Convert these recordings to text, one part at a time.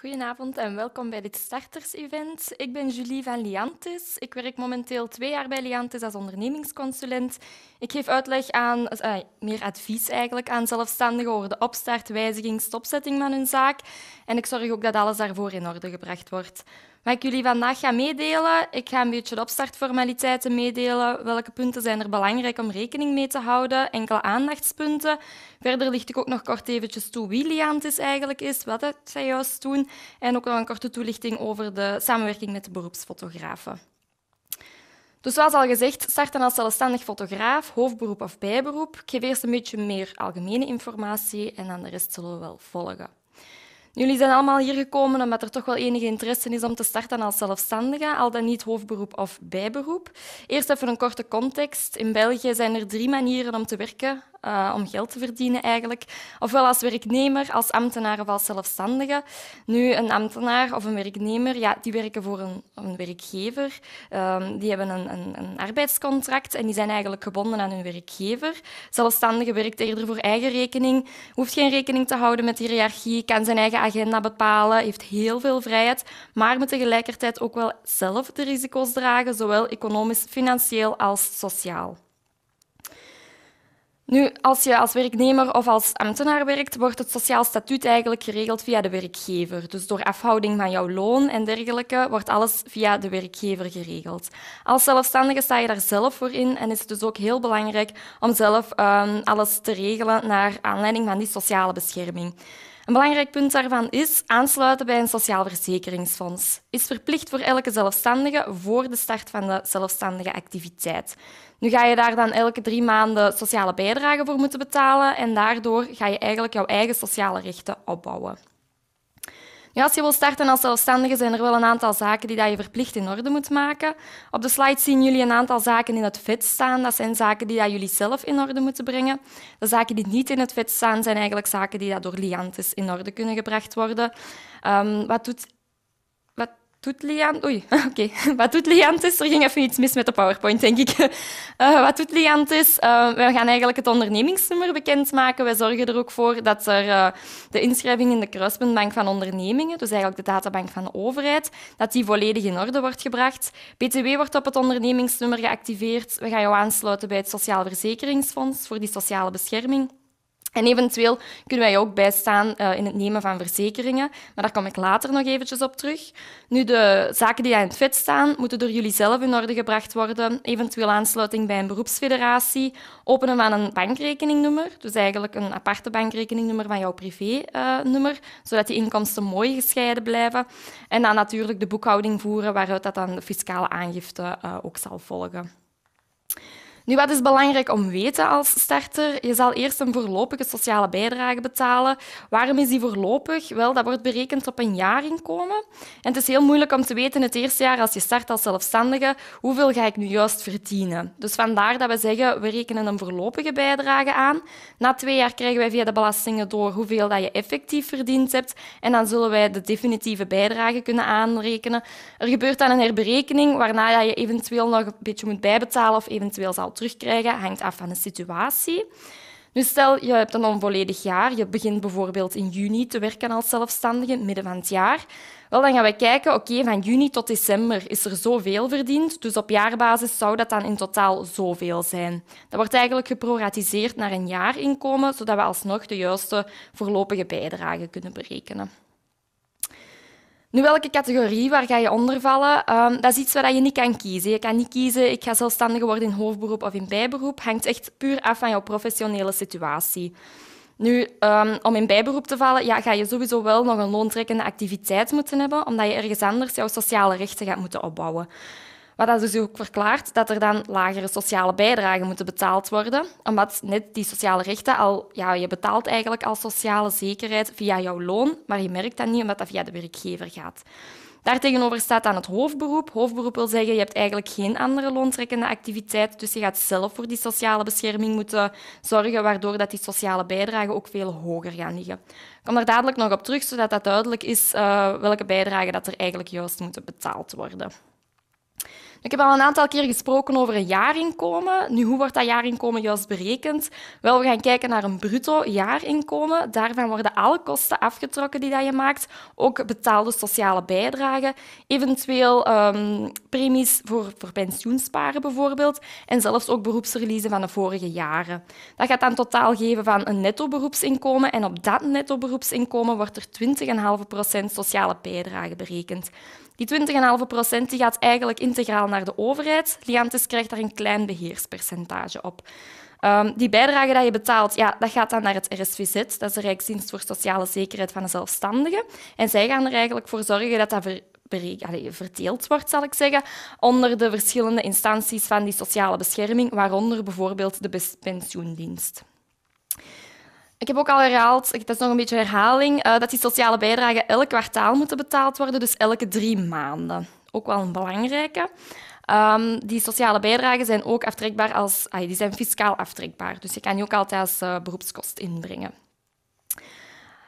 Goedenavond en welkom bij dit starters-event. Ik ben Julie van Liantes. Ik werk momenteel twee jaar bij Liantes als ondernemingsconsulent. Ik geef uitleg aan, eh, meer advies eigenlijk, aan zelfstandigen over de opstart, wijziging, stopzetting van hun zaak. En ik zorg ook dat alles daarvoor in orde gebracht wordt. Wat ik jullie vandaag ga meedelen, ik ga een beetje de opstartformaliteiten meedelen. Welke punten zijn er belangrijk om rekening mee te houden? Enkele aandachtspunten. Verder licht ik ook nog kort eventjes toe wie Liantis eigenlijk is, wat het zij juist doen. En ook nog een korte toelichting over de samenwerking met de beroepsfotografen. Dus zoals al gezegd, starten als zelfstandig fotograaf, hoofdberoep of bijberoep. Ik geef eerst een beetje meer algemene informatie en dan de rest zullen we wel volgen. Jullie zijn allemaal hier gekomen omdat er toch wel enige interesse is om te starten als zelfstandige, al dan niet hoofdberoep of bijberoep. Eerst even een korte context. In België zijn er drie manieren om te werken eh, om geld te verdienen eigenlijk. Ofwel als werknemer, als ambtenaar of als zelfstandige. Nu, een ambtenaar of een werknemer, ja, die werken voor een, een werkgever. Um, die hebben een, een, een, arbeidscontract en die zijn eigenlijk gebonden aan hun werkgever. Zelfstandige werkt eerder voor eigen rekening, hoeft geen rekening te houden met hiërarchie, kan zijn eigen agenda bepalen, heeft heel veel vrijheid, maar moet tegelijkertijd ook wel zelf de risico's dragen, zowel economisch, financieel als sociaal. Nu, als je als werknemer of als ambtenaar werkt, wordt het sociaal statuut eigenlijk geregeld via de werkgever. Dus door afhouding van jouw loon en dergelijke wordt alles via de werkgever geregeld. Als zelfstandige sta je daar zelf voor in en is het dus ook heel belangrijk om zelf ehm, alles te regelen naar aanleiding van die sociale bescherming. Een belangrijk punt daarvan is aansluiten bij een sociaal verzekeringsfonds. Is verplicht voor elke zelfstandige voor de start van de zelfstandige activiteit. Nu ga je daar dan elke drie maanden sociale bijdrage voor moeten betalen en daardoor ga je eigenlijk jouw eigen sociale rechten opbouwen. Ja, als je wil starten als zelfstandige zijn er wel een aantal zaken die dat je verplicht in orde moet maken. Op de slide zien jullie een aantal zaken in het vet staan. Dat zijn zaken die dat jullie zelf in orde moeten brengen. De zaken die niet in het vet staan zijn eigenlijk zaken die dat door liantes in orde kunnen gebracht worden. Um, wat doet Oei, oké. Okay. Wat doet is, er ging even iets mis met de PowerPoint, denk ik. Eh, wat doet is, eh, we gaan eigenlijk het ondernemingsnummer bekendmaken. Wij zorgen er ook voor dat er eh, de inschrijving in de kruispuntbank van ondernemingen, dus eigenlijk de databank van de overheid, dat die volledig in orde wordt gebracht. BTW wordt op het ondernemingsnummer geactiveerd. We gaan jou aansluiten bij het Sociaal Verzekeringsfonds voor die sociale bescherming. En eventueel kunnen wij ook bijstaan eh, in het nemen van verzekeringen, maar daar kom ik later nog eventjes op terug. Nu, de zaken die aan het vet staan, moeten door jullie zelf in orde gebracht worden. Eventueel aansluiting bij een beroepsfederatie, openen van een bankrekeningnummer, dus eigenlijk een aparte bankrekeningnummer van jouw privé-nummer, zodat die inkomsten mooi gescheiden blijven. En dan natuurlijk de boekhouding voeren, waaruit dat dan de fiscale aangifte eh, ook zal volgen. Nu, wat is belangrijk om te weten als starter? Je zal eerst een voorlopige sociale bijdrage betalen. Waarom is die voorlopig? Wel, dat wordt berekend op een jaarinkomen. En het is heel moeilijk om te weten het eerste jaar als je start als zelfstandige, hoeveel ga ik nu juist verdienen? Dus vandaar dat we zeggen, we rekenen een voorlopige bijdrage aan. Na twee jaar krijgen wij via de belastingen door hoeveel dat je effectief verdiend hebt. En dan zullen wij de definitieve bijdrage kunnen aanrekenen. Er gebeurt dan een herberekening, waarna je eventueel nog een beetje moet bijbetalen of eventueel zal terugkrijgen hangt af van de situatie. Nu stel, je hebt een onvolledig jaar. Je begint bijvoorbeeld in juni te werken als zelfstandige, midden van het jaar. Wel, dan gaan we kijken, oké, van juni tot december is er zoveel verdiend. Dus op jaarbasis zou dat dan in totaal zoveel zijn. Dat wordt eigenlijk geproratiseerd naar een jaarinkomen, zodat we alsnog de juiste voorlopige bijdrage kunnen berekenen. Nu, welke categorie, waar ga je onder vallen? Ehm, dat is iets waar je niet kan kiezen. Je kan niet kiezen, ik ga zelfstandig worden in hoofdberoep of in bijberoep. Hangt echt puur af van jouw professionele situatie. Nu, ehm, om in bijberoep te vallen, ja, ga je sowieso wel nog een loontrekkende activiteit moeten hebben, omdat je ergens anders jouw sociale rechten gaat moeten opbouwen. Wat dat dus ook verklaart dat er dan lagere sociale bijdragen moeten betaald worden, omdat net die sociale rechten al, ja, je betaalt eigenlijk al sociale zekerheid via jouw loon, maar je merkt dat niet omdat dat via de werkgever gaat. Daartegenover staat dan het hoofdberoep. Hoofdberoep wil zeggen, je hebt eigenlijk geen andere loontrekkende activiteit, dus je gaat zelf voor die sociale bescherming moeten zorgen, waardoor dat die sociale bijdragen ook veel hoger gaan liggen. Ik kom daar dadelijk nog op terug, zodat dat duidelijk is eh, welke bijdragen dat er eigenlijk juist moeten betaald worden. Ik heb al een aantal keer gesproken over een jaarinkomen. Nu, hoe wordt dat jaarinkomen juist berekend? Wel, we gaan kijken naar een bruto jaarinkomen. Daarvan worden alle kosten afgetrokken die dat je maakt, ook betaalde sociale bijdragen, eventueel ehm, premies voor, voor pensioensparen bijvoorbeeld, en zelfs ook beroepsverliezen van de vorige jaren. Dat gaat dan totaal geven van een netto beroepsinkomen en op dat netto beroepsinkomen wordt er 20,5% sociale bijdrage berekend. Die 20,5% die gaat eigenlijk integraal naar de overheid. Liantis krijgt daar een klein beheerspercentage op. Ehm, die bijdrage die je betaalt, ja, dat gaat dan naar het RSVZ, dat is de Rijksdienst voor Sociale Zekerheid van de Zelfstandigen. En zij gaan er eigenlijk voor zorgen dat dat verdeeld wordt, zal ik zeggen, onder de verschillende instanties van die sociale bescherming, waaronder bijvoorbeeld de pensioendienst. Ik heb ook al herhaald, dat is nog een beetje herhaling, eh, dat die sociale bijdragen elk kwartaal moeten betaald worden, dus elke drie maanden. Ook wel een belangrijke. Ehm, die sociale bijdragen zijn ook aftrekbaar als, die zijn fiscaal aftrekbaar, dus je kan die ook altijd als eh, beroepskost inbrengen.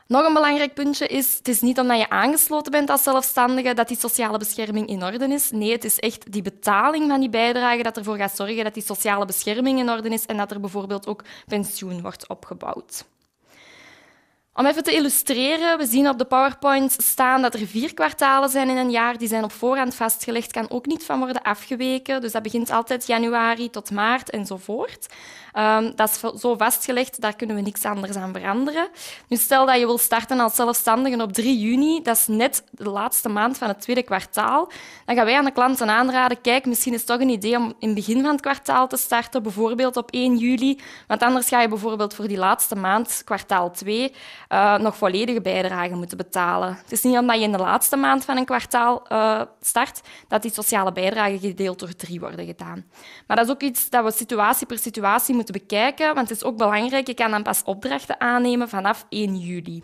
Nog een belangrijk puntje is, het is niet omdat je aangesloten bent als zelfstandige dat die sociale bescherming in orde is. Nee, het is echt die betaling van die bijdrage dat ervoor gaat zorgen dat die sociale bescherming in orde is en dat er bijvoorbeeld ook pensioen wordt opgebouwd. Om even te illustreren, we zien op de PowerPoint staan dat er vier kwartalen zijn in een jaar. Die zijn op voorhand vastgelegd, kan ook niet van worden afgeweken. Dus dat begint altijd januari tot maart enzovoort. Um, dat is zo vastgelegd, daar kunnen we niks anders aan veranderen. Nu, stel dat je wil starten als zelfstandige op 3 juni, dat is net de laatste maand van het tweede kwartaal. Dan gaan wij aan de klanten aanraden, kijk, misschien is het toch een idee om in het begin van het kwartaal te starten, bijvoorbeeld op 1 juli. Want anders ga je bijvoorbeeld voor die laatste maand, kwartaal 2, eh, nog volledige bijdrage moeten betalen. Het is niet omdat je in de laatste maand van een kwartaal eh, start dat die sociale bijdragen gedeeld door drie worden gedaan. Maar dat is ook iets dat we situatie per situatie moeten bekijken, want het is ook belangrijk, je kan dan pas opdrachten aannemen vanaf 1 juli.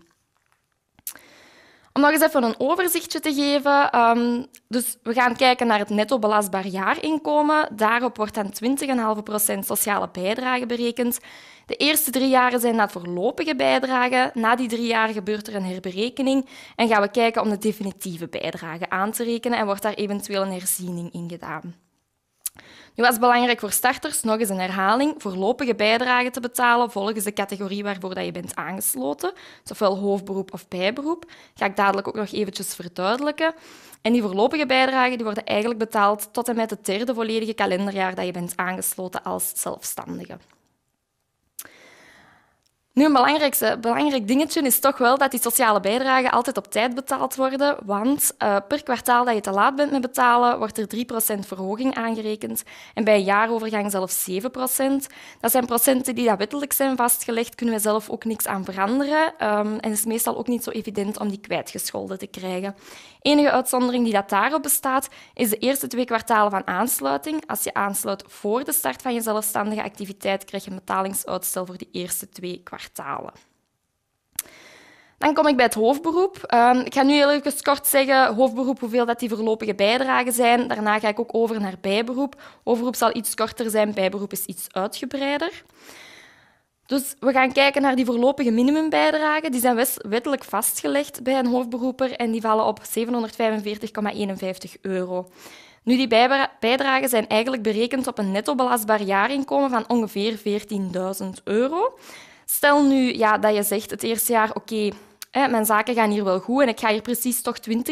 Om nog eens even een overzichtje te geven. Ehm, dus we gaan kijken naar het netto belastbaar jaarinkomen. Daarop wordt dan 20,5% sociale bijdrage berekend. De eerste drie jaren zijn dat voorlopige bijdragen. Na die drie jaar gebeurt er een herberekening en gaan we kijken om de definitieve bijdrage aan te rekenen en wordt daar eventueel een herziening in gedaan. Het was belangrijk voor starters nog eens een herhaling voorlopige bijdragen te betalen volgens de categorie waarvoor dat je bent aangesloten, zowel hoofdberoep of bijberoep. Dat ga ik dadelijk ook nog eventjes verduidelijken. En die voorlopige bijdragen die worden eigenlijk betaald tot en met het derde volledige kalenderjaar dat je bent aangesloten als zelfstandige. Nu, een belangrijkste, belangrijk dingetje is toch wel dat die sociale bijdragen altijd op tijd betaald worden. Want eh, per kwartaal dat je te laat bent met betalen, wordt er 3% verhoging aangerekend. En bij een jaarovergang zelfs 7%. Dat zijn procenten die dat wettelijk zijn vastgelegd. Kunnen we zelf ook niks aan veranderen. Ehm, en het is meestal ook niet zo evident om die kwijtgescholden te krijgen. Enige uitzondering die dat daarop bestaat, is de eerste twee kwartalen van aansluiting. Als je aansluit voor de start van je zelfstandige activiteit, krijg je een betalingsuitstel voor die eerste twee kwartalen vertalen. Dan kom ik bij het hoofdberoep. Ehm, ik ga nu heel even kort zeggen hoofdberoep, hoeveel dat die voorlopige bijdragen zijn. Daarna ga ik ook over naar bijberoep. Overroep zal iets korter zijn, bijberoep is iets uitgebreider. Dus we gaan kijken naar die voorlopige minimumbijdragen. Die zijn wettelijk vastgelegd bij een hoofdberoeper en die vallen op 745,51 euro. Nu, die bijdragen zijn eigenlijk berekend op een netto belastbaar jaarinkomen van ongeveer 14.000 euro. Stel nu ja, dat je zegt het eerste jaar, oké, okay, mijn zaken gaan hier wel goed en ik ga hier precies toch 20.000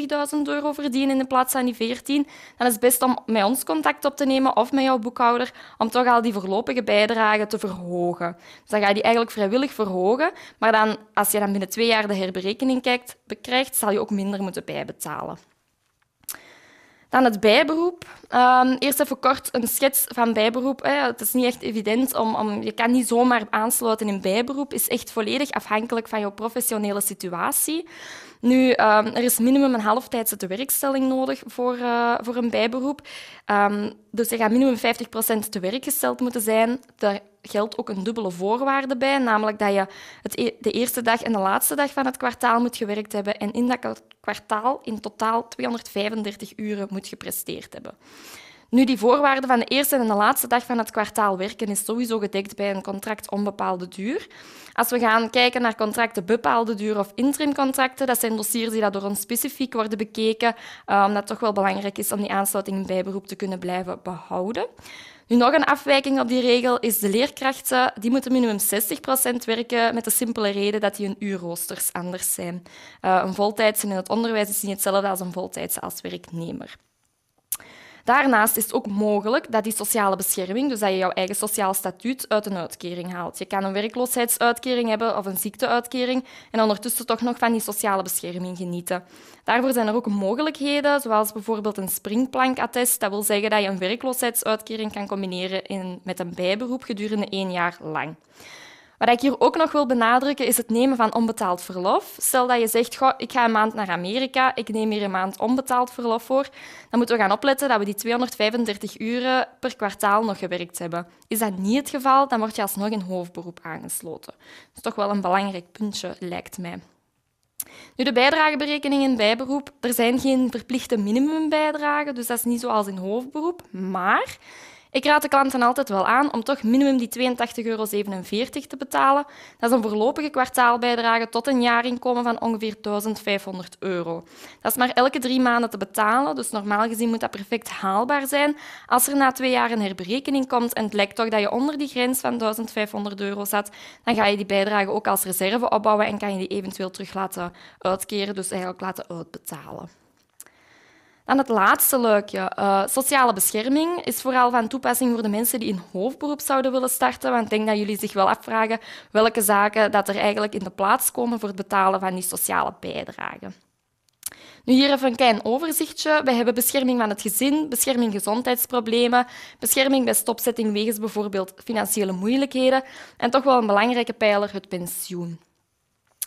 euro verdienen in plaats van die 14, dan is het best om met ons contact op te nemen of met jouw boekhouder om toch al die voorlopige bijdrage te verhogen. Dus dan ga je die eigenlijk vrijwillig verhogen, maar dan, als je dan binnen twee jaar de herberekening kijkt, zal je ook minder moeten bijbetalen aan het bijberoep. Ehm, eerst even kort een schets van bijberoep. Hè. Het is niet echt evident om, om, Je kan niet zomaar aansluiten in bijberoep. is echt volledig afhankelijk van je professionele situatie. Nu, ehm, er is minimum een halftijdse tewerkstelling nodig voor, eh, voor een bijberoep. Ehm, dus je gaat minimum 50% te werkgesteld moeten zijn geldt ook een dubbele voorwaarde bij, namelijk dat je het e-, de eerste dag en de laatste dag van het kwartaal moet gewerkt hebben en in dat kwartaal in totaal 235 uren moet gepresteerd hebben. Nu, die voorwaarde van de eerste en de laatste dag van het kwartaal werken is sowieso gedekt bij een contract onbepaalde duur. Als we gaan kijken naar contracten bepaalde duur of interimcontracten, dat zijn dossiers die door ons specifiek worden bekeken, eh, omdat het toch wel belangrijk is om die aansluiting in bijberoep te kunnen blijven behouden. Nu, nog een afwijking op die regel is de leerkrachten die moeten minimum 60% werken met de simpele reden dat die hun uurroosters anders zijn. Eh, een voltijdse in het onderwijs is niet hetzelfde als een voltijdse als werknemer. Daarnaast is het ook mogelijk dat die sociale bescherming, dus dat je jouw eigen sociaal statuut uit een uitkering haalt. Je kan een werkloosheidsuitkering hebben of een ziekteuitkering en ondertussen toch nog van die sociale bescherming genieten. Daarvoor zijn er ook mogelijkheden, zoals bijvoorbeeld een springplankattest. Dat wil zeggen dat je een werkloosheidsuitkering kan combineren in, met een bijberoep gedurende één jaar lang. Wat ik hier ook nog wil benadrukken is het nemen van onbetaald verlof. Stel dat je zegt, goh, ik ga een maand naar Amerika, ik neem hier een maand onbetaald verlof voor, dan moeten we gaan opletten dat we die 235 uren per kwartaal nog gewerkt hebben. Is dat niet het geval, dan word je alsnog in hoofdberoep aangesloten. Dat is toch wel een belangrijk puntje, lijkt mij. Nu, de bijdrageberekeningen in bijberoep, er zijn geen verplichte minimumbijdragen, dus dat is niet zoals in hoofdberoep, maar ik raad de klanten altijd wel aan om toch minimum die 82,47 euro te betalen. Dat is een voorlopige kwartaalbijdrage tot een jaarinkomen van ongeveer 1500 euro. Dat is maar elke drie maanden te betalen, dus normaal gezien moet dat perfect haalbaar zijn. Als er na twee jaar een herberekening komt en het lijkt toch dat je onder die grens van 1500 euro zat, dan ga je die bijdrage ook als reserve opbouwen en kan je die eventueel terug laten uitkeren, dus eigenlijk laten uitbetalen. Dan het laatste leukje. Eh, sociale bescherming is vooral van toepassing voor de mensen die een hoofdberoep zouden willen starten. Want ik denk dat jullie zich wel afvragen welke zaken dat er eigenlijk in de plaats komen voor het betalen van die sociale bijdrage. Nu hier even een klein overzichtje. We hebben bescherming van het gezin, bescherming gezondheidsproblemen, bescherming bij stopzetting wegens bijvoorbeeld financiële moeilijkheden en toch wel een belangrijke pijler, het pensioen.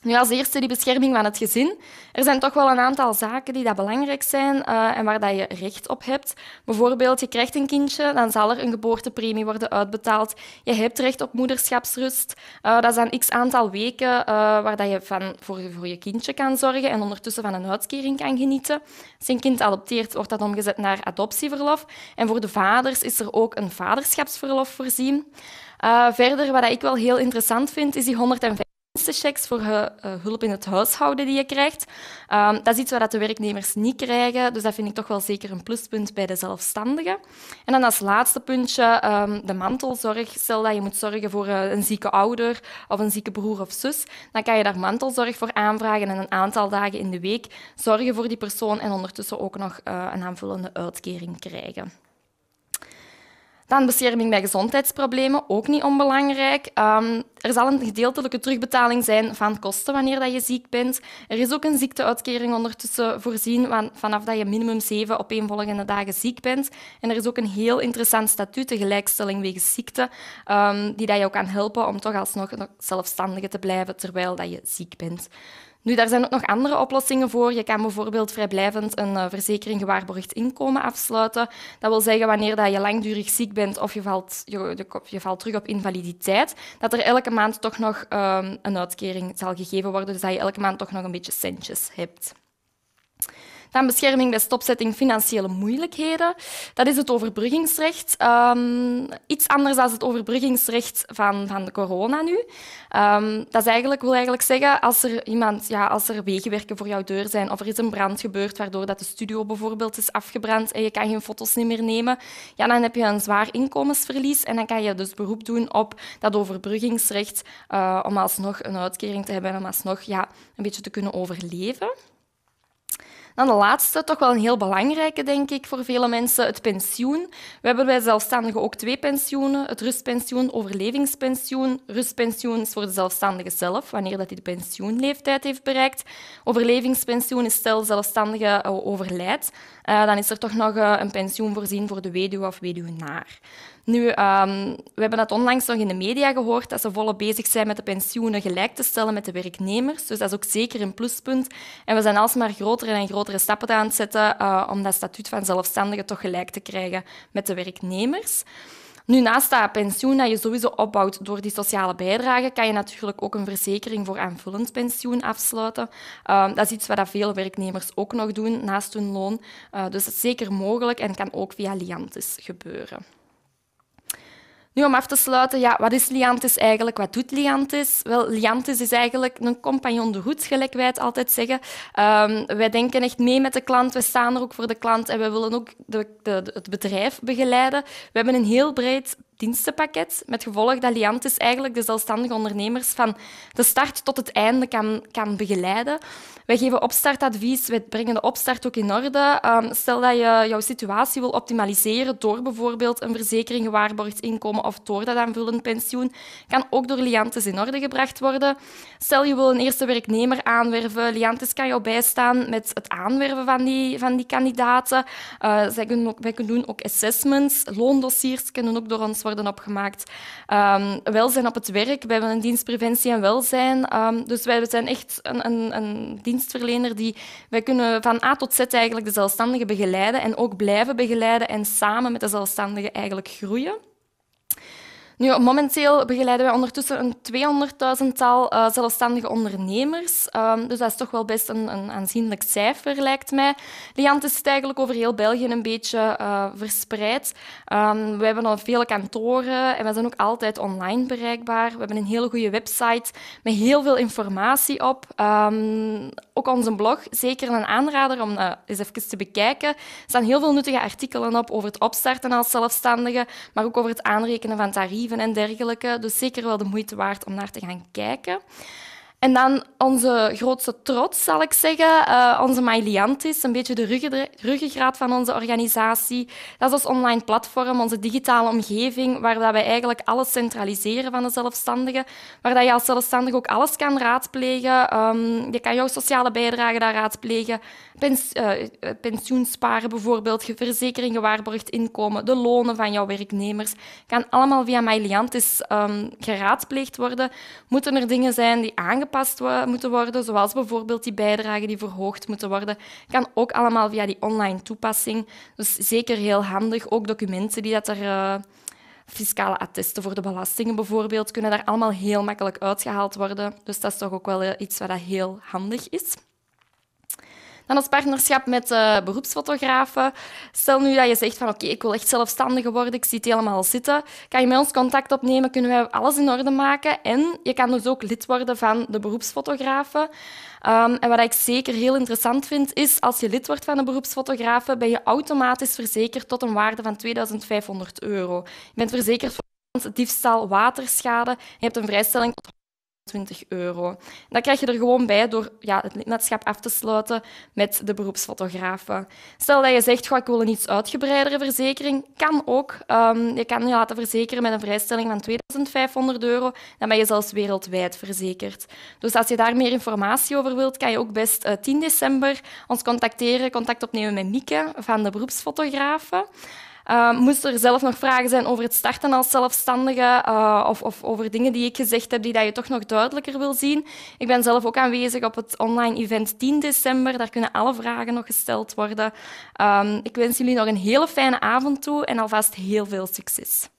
Nu als eerste die bescherming van het gezin. Er zijn toch wel een aantal zaken die dat belangrijk zijn eh, en waar dat je recht op hebt. Bijvoorbeeld, je krijgt een kindje, dan zal er een geboortepremie worden uitbetaald. Je hebt recht op moederschapsrust. Eh, dat is x aantal weken eh, waar dat je van voor, voor, je kindje kan zorgen en ondertussen van een uitkering kan genieten. Als je een kind adopteert, wordt dat omgezet naar adoptieverlof. En voor de vaders is er ook een vaderschapsverlof voorzien. verder, wat ik wel heel interessant vind, is die 150 checks voor uh, hulp in het huishouden die je krijgt. Ehm, dat is iets wat de werknemers niet krijgen, dus dat vind ik toch wel zeker een pluspunt bij de zelfstandigen. En dan als laatste puntje, ehm, de mantelzorg. Stel dat je moet zorgen voor eh, een zieke ouder of een zieke broer of zus, dan kan je daar mantelzorg voor aanvragen en een aantal dagen in de week zorgen voor die persoon en ondertussen ook nog eh, een aanvullende uitkering krijgen. Dan bescherming bij gezondheidsproblemen, ook niet onbelangrijk. Ehm, er zal een gedeeltelijke terugbetaling zijn van kosten wanneer dat je ziek bent. Er is ook een ziekteuitkering ondertussen voorzien vanaf dat je minimum zeven opeenvolgende dagen ziek bent. En er is ook een heel interessant statuut, de gelijkstelling wegens ziekte, ehm, die dat je ook kan helpen om toch alsnog zelfstandige te blijven terwijl dat je ziek bent. Nu, daar zijn ook nog andere oplossingen voor. Je kan bijvoorbeeld vrijblijvend een eh, verzekering gewaarborgd inkomen afsluiten. Dat wil zeggen, wanneer dat je langdurig ziek bent of je valt, je, je valt terug op invaliditeit, dat er elke maand toch nog ehm, een uitkering zal gegeven worden. Dus dat je elke maand toch nog een beetje centjes hebt. Dan bescherming bij stopzetting financiële moeilijkheden. Dat is het overbruggingsrecht. Ehm, iets anders dan het overbruggingsrecht van, van de corona nu. Ehm, dat is eigenlijk, wil eigenlijk zeggen, als er, iemand, ja, als er wegenwerken voor jouw deur zijn of er is een brand gebeurd waardoor dat de studio bijvoorbeeld is afgebrand en je kan geen foto's niet meer nemen, ja, dan heb je een zwaar inkomensverlies en dan kan je dus beroep doen op dat overbruggingsrecht eh, om alsnog een uitkering te hebben en om alsnog ja, een beetje te kunnen overleven. Dan de laatste, toch wel een heel belangrijke, denk ik, voor vele mensen, het pensioen. We hebben bij zelfstandigen ook twee pensioenen. Het rustpensioen, overlevingspensioen. Rustpensioen is voor de zelfstandige zelf, wanneer dat hij de pensioenleeftijd heeft bereikt. Overlevingspensioen is stel zelfstandige eh, overlijdt. Eh, dan is er toch nog eh, een pensioen voorzien voor de weduwe of weduwnaar. Nu, ehm, we hebben dat onlangs nog in de media gehoord, dat ze volop bezig zijn met de pensioenen gelijk te stellen met de werknemers. Dus dat is ook zeker een pluspunt. En we zijn alsmaar grotere en grotere stappen aan het zetten eh, om dat statuut van zelfstandigen toch gelijk te krijgen met de werknemers. Nu, naast dat pensioen dat je sowieso opbouwt door die sociale bijdrage, kan je natuurlijk ook een verzekering voor aanvullend pensioen afsluiten. Ehm, dat is iets wat veel werknemers ook nog doen naast hun loon. Eh, dus dat is zeker mogelijk en kan ook via Liantis gebeuren. Nu, om af te sluiten, ja, wat is Liantis eigenlijk? Wat doet Liantis? Wel, Liantis is eigenlijk een compagnon de hoed, gelijk wij het altijd zeggen. Ehm, wij denken echt mee met de klant, we staan er ook voor de klant en we willen ook de, de, het bedrijf begeleiden. We hebben een heel breed dienstenpakket, met gevolg dat Liantis eigenlijk de zelfstandige ondernemers van de start tot het einde kan, kan begeleiden. Wij geven opstartadvies, wij brengen de opstart ook in orde. Ehm, stel dat je jouw situatie wil optimaliseren door bijvoorbeeld een verzekering gewaarborgd inkomen of door dat aanvullend pensioen, kan ook door Liantis in orde gebracht worden. Stel je wil een eerste werknemer aanwerven, Liantis kan jou bijstaan met het aanwerven van die, van die kandidaten. Uh, kunnen ook, wij kunnen doen ook assessments, loondossiers kunnen ook door ons worden worden opgemaakt. Ehm, welzijn op het werk, wij hebben een dienst en welzijn. Ehm, dus wij zijn echt een, een, een, dienstverlener die... Wij kunnen van A tot Z eigenlijk de zelfstandigen begeleiden en ook blijven begeleiden en samen met de zelfstandigen eigenlijk groeien. Nu, momenteel begeleiden wij ondertussen een 200.000-tal eh, zelfstandige ondernemers. Ehm, dus dat is toch wel best een, een aanzienlijk cijfer, lijkt mij. Liant is eigenlijk over heel België een beetje eh, verspreid. Ehm, we hebben al vele kantoren en we zijn ook altijd online bereikbaar. We hebben een hele goede website met heel veel informatie op. Ehm, ook onze blog, zeker een aanrader om uh, eens even te bekijken. Er staan heel veel nuttige artikelen op over het opstarten als zelfstandige, maar ook over het aanrekenen van tarieven en dergelijke. Dus zeker wel de moeite waard om naar te gaan kijken. En dan onze grootste trots, zal ik zeggen, uh, onze Mailiantis, een beetje de ruggengraat van onze organisatie. Dat is ons online platform, onze digitale omgeving, waar dat wij eigenlijk alles centraliseren van de zelfstandigen. Waar dat je als zelfstandig ook alles kan raadplegen. Ehm, je kan jouw sociale bijdrage daar raadplegen. Pens eh, eh, pensioensparen bijvoorbeeld, verzekering, gewaarborgd inkomen, de lonen van jouw werknemers. Kan allemaal via Mailiantis ehm, geraadpleegd worden. Moeten er dingen zijn die aangepakt aangepast moeten worden, zoals bijvoorbeeld die bijdragen die verhoogd moeten worden, kan ook allemaal via die online toepassing. Dus zeker heel handig. Ook documenten die dat er. Uh, fiscale attesten voor de belastingen bijvoorbeeld kunnen daar allemaal heel makkelijk uitgehaald worden. Dus dat is toch ook wel eh, iets wat heel handig is. Dan als partnerschap met uh, beroepsfotografen. Stel nu dat je zegt van oké, ik wil echt zelfstandiger worden, ik zie het helemaal zitten. Kan je met ons contact opnemen, kunnen we alles in orde maken. En je kan dus ook lid worden van de beroepsfotografen. Ehm, en wat ik zeker heel interessant vind, is als je lid wordt van de beroepsfotografen, ben je automatisch verzekerd tot een waarde van 2500 euro. Je bent verzekerd voor diefstal, waterschade. Je hebt een vrijstelling tot 20 euro. Dat krijg je er gewoon bij door ja, het lidmaatschap af te sluiten met de beroepsfotografen. Stel dat je zegt, goh, ik wil een iets uitgebreidere verzekering, kan ook. Ehm, je kan je laten verzekeren met een vrijstelling van 2500 euro. Dan ben je zelfs wereldwijd verzekerd. Dus als je daar meer informatie over wilt, kan je ook best 10 eh, december ons contacteren, contact opnemen met Mieke van de beroepsfotografen. Uh, moest er zelf nog vragen zijn over het starten als zelfstandige eh, of, of, over dingen die ik gezegd heb die dat je toch nog duidelijker wil zien? Ik ben zelf ook aanwezig op het online event 10 december. Daar kunnen alle vragen nog gesteld worden. Ehm, ik wens jullie nog een hele fijne avond toe en alvast heel veel succes.